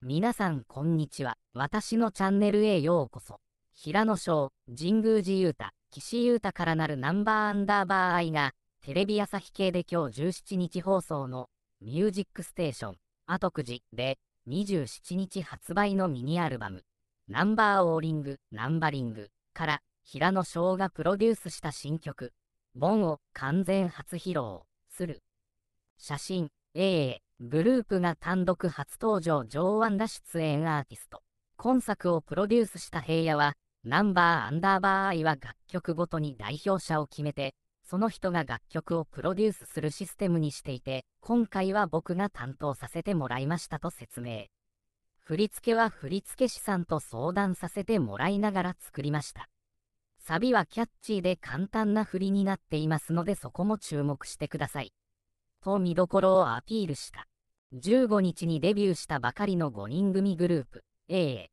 皆さんこんにちは。私のチャンネルへようこそ。平野翔、神宮寺優太、岸優太からなるナンバーアンダーバー愛が、テレビ朝日系で今日17日放送の、ミュージックステーション、アトクジで、27日発売のミニアルバム、ナンバーオーリング、ナンバリングから、平野翔がプロデュースした新曲、ボンを完全初披露する。写真、A、グループが単独初登場上腕ら出演アーティスト。今作をプロデュースした平野は、ナンバーアンダーバーイは楽曲ごとに代表者を決めて、その人が楽曲をプロデュースするシステムにしていて、今回は僕が担当させてもらいましたと説明。振付は振付師さんと相談させてもらいながら作りました。サビはキャッチーで簡単な振りになっていますのでそこも注目してください。と見どころをアピールした。15日にデビューしたばかりの5人組グループ A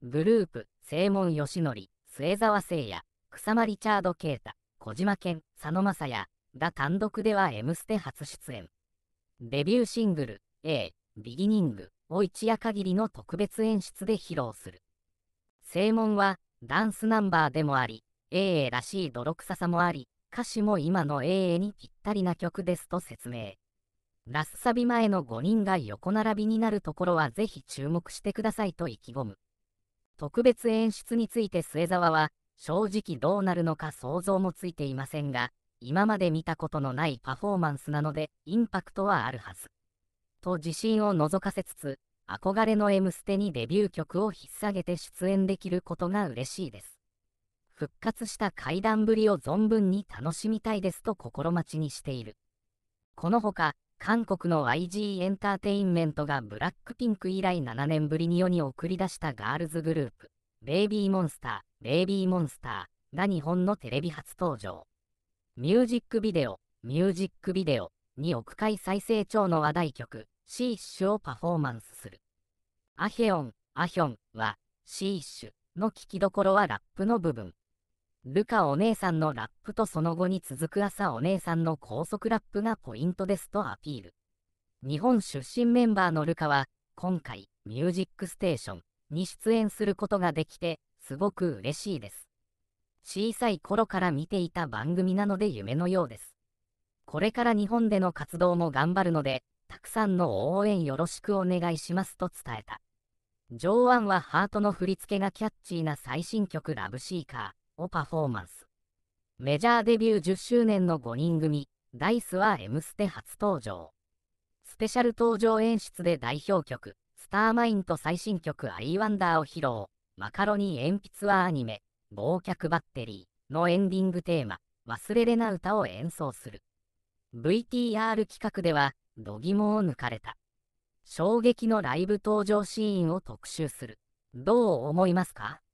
グループ正門義則末澤誠也草間リチャード啓太小島健佐野正也が単独では「M ステ」初出演デビューシングル A「ビギニング」を一夜限りの特別演出で披露する正門はダンスナンバーでもあり a A らしい泥臭さもあり歌詞も今の AA にぴったりな曲ですと説明。ラスサビ前の5人が横並びになるところはぜひ注目してくださいと意気込む。特別演出について末澤は、正直どうなるのか想像もついていませんが、今まで見たことのないパフォーマンスなので、インパクトはあるはず。と自信を覗かせつつ、憧れの M ステにデビュー曲を引っ提げて出演できることが嬉しいです。復活した怪談ぶりを存分に楽しみたいですと心待ちにしている。このほか、韓国の YG エンターテインメントがブラックピンク以来7年ぶりに世に送り出したガールズグループ、ベイビーモンスター、ベイビーモンスターが日本のテレビ初登場。ミュージックビデオ、ミュージックビデオに億回再生長の話題曲、シーッシュをパフォーマンスする。アヘオン、アヒョンは、シーッシュの聞きどころはラップの部分。ルカお姉さんのラップとその後に続く朝お姉さんの高速ラップがポイントですとアピール。日本出身メンバーのルカは、今回、ミュージックステーションに出演することができて、すごく嬉しいです。小さい頃から見ていた番組なので夢のようです。これから日本での活動も頑張るので、たくさんの応援よろしくお願いしますと伝えた。上腕はハートの振り付けがキャッチーな最新曲ラブシーカー。をパフォーマンス。メジャーデビュー10周年の5人組、ダイスは M ステ初登場。スペシャル登場演出で代表曲、スターマインと最新曲アイワンダーを披露。マカロニ鉛筆はアニメ、忘却バッテリーのエンディングテーマ、忘れれな歌を演奏する。VTR 企画では、度肝を抜かれた。衝撃のライブ登場シーンを特集する。どう思いますか